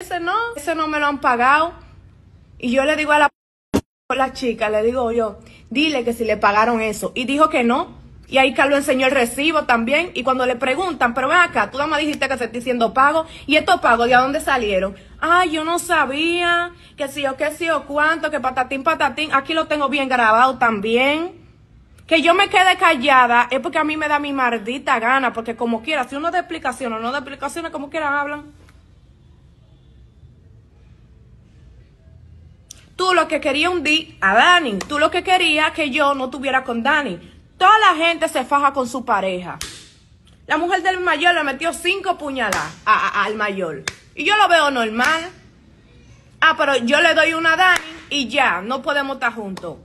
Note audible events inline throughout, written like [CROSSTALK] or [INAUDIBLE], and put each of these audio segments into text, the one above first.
ese no, ese no me lo han pagado. Y yo le digo a la, la chica, le digo yo, dile que si le pagaron eso. Y dijo que no. Y ahí Carlos enseñó el recibo también. Y cuando le preguntan, pero ven acá, tú nada más dijiste que se está diciendo pago. ¿Y estos pagos de dónde salieron? Ah, yo no sabía. Que si o que si o cuánto, que patatín, patatín. Aquí lo tengo bien grabado también. Que yo me quede callada es porque a mí me da mi maldita gana. Porque como quiera, si uno da explicaciones o no da explicaciones, como quieran hablan. Tú lo que querías día a Dani. Tú lo que querías que yo no tuviera con Dani. Toda la gente se faja con su pareja. La mujer del mayor le metió cinco puñaladas al mayor. Y yo lo veo normal. Ah, pero yo le doy una a Dani y ya, no podemos estar juntos.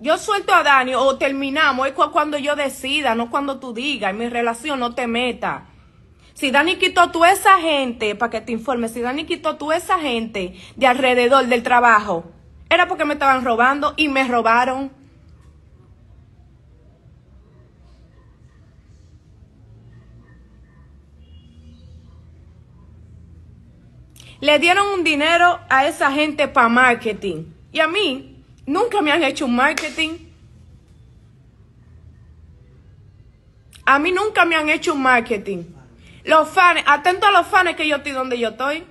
Yo suelto a Dani o terminamos, es cuando yo decida, no cuando tú digas, en mi relación no te metas. Si Dani quitó a esa gente, para que te informe, si Dani quitó a esa gente de alrededor del trabajo, era porque me estaban robando y me robaron. Le dieron un dinero a esa gente para marketing. Y a mí, nunca me han hecho un marketing. A mí nunca me han hecho un marketing. Los fans, atento a los fans que yo estoy donde yo estoy.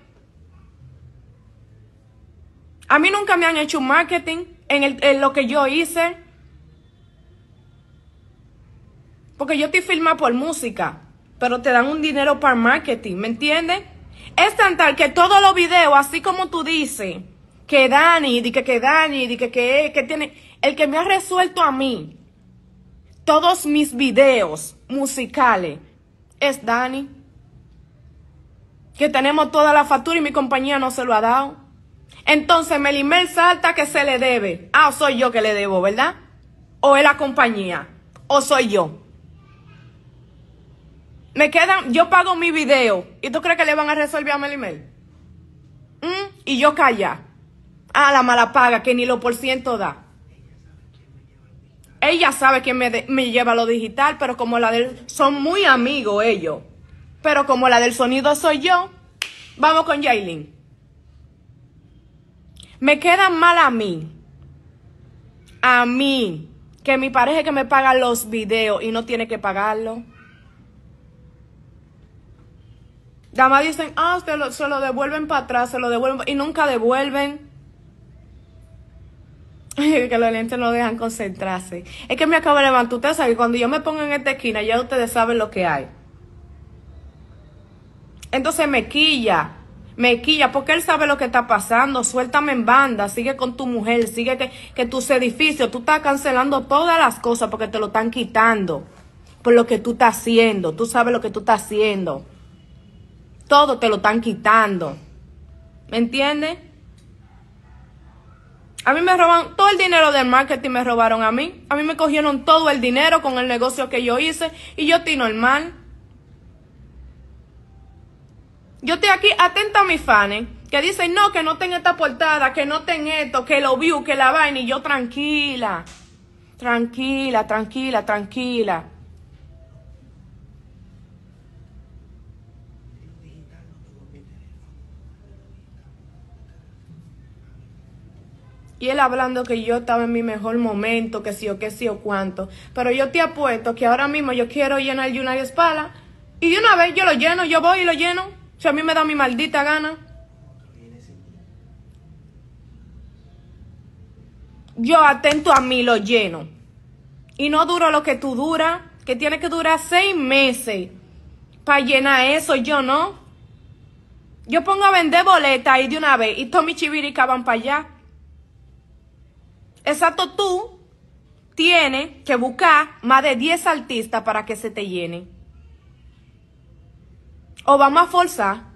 A mí nunca me han hecho marketing en, lo que yo hice. Porque yo estoy firmada por música, pero te dan un dinero para marketing, ¿me entiendes? Es tan tal que todos los videos, así como tú dices, que Dani, di que, Dani, que, que, que tiene, el que me ha resuelto a mí todos mis videos musicales es Dani que tenemos toda la factura y mi compañía no se lo ha dado. Entonces Melimel salta que se le debe. Ah, soy yo que le debo, ¿verdad? O es la compañía. O soy yo. Me quedan, yo pago mi video. ¿Y tú crees que le van a resolver a Melimel? ¿Mm? Y yo calla. Ah, la mala paga que ni lo por ciento da. Ella sabe que me, lleva lo digital, pero como la de son muy amigos ellos. Pero como la del sonido soy yo, vamos con Jaylin. Me queda mal a mí. A mí. Que mi pareja que me paga los videos y no tiene que pagarlo. Damas dicen, ah, se lo devuelven para atrás, se lo devuelven y nunca devuelven. [LAUGHS] que los lentes no dejan concentrarse. Es que me acabo de levantar. Ustedes saben, cuando yo me pongo en esta esquina, ya ustedes saben lo que hay. Entonces me quilla, me quilla, porque él sabe lo que está pasando. Suéltame en banda, sigue con tu mujer, sigue que, tus edificios, tú estás cancelando todas las cosas porque te lo están quitando. Por lo que tú estás haciendo, tú sabes lo que tú estás haciendo. Todo te lo están quitando. ¿Me entiendes? A mí me roban todo el dinero del marketing, me robaron a mí. A mí me cogieron todo el dinero con el negocio que yo hice y yo estoy normal. Yo estoy aquí atenta a mis fans que dicen, no, que no tenga esta portada, que no tenga esto, que lo vio, que la vaina. Y yo tranquila, tranquila, tranquila, tranquila. Y él hablando que yo estaba en mi mejor momento, que sí o que sí o cuánto. Pero yo te apuesto que ahora mismo yo quiero llenar el United espada, Y de una vez yo lo lleno, yo voy y lo lleno. Si a mí me da mi maldita gana. Yo atento a mí lo lleno. Y no duro lo que tú duras, que tiene que durar seis meses para llenar eso, yo no. Yo pongo a vender boletas ahí de una vez, y todos mis chiviricas van para allá. Exacto, tú tienes que buscar más de 10 artistas para que se te llenen. Obama vamos